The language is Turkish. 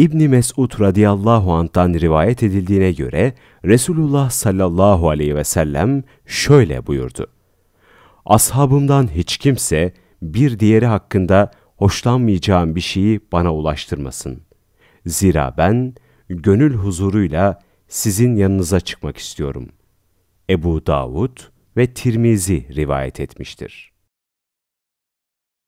İbni Mesud radıyallahu anh'tan rivayet edildiğine göre Resulullah sallallahu aleyhi ve sellem şöyle buyurdu. Ashabımdan hiç kimse bir diğeri hakkında hoşlanmayacağım bir şeyi bana ulaştırmasın. Zira ben gönül huzuruyla sizin yanınıza çıkmak istiyorum. Ebu Davud ve Tirmizi rivayet etmiştir.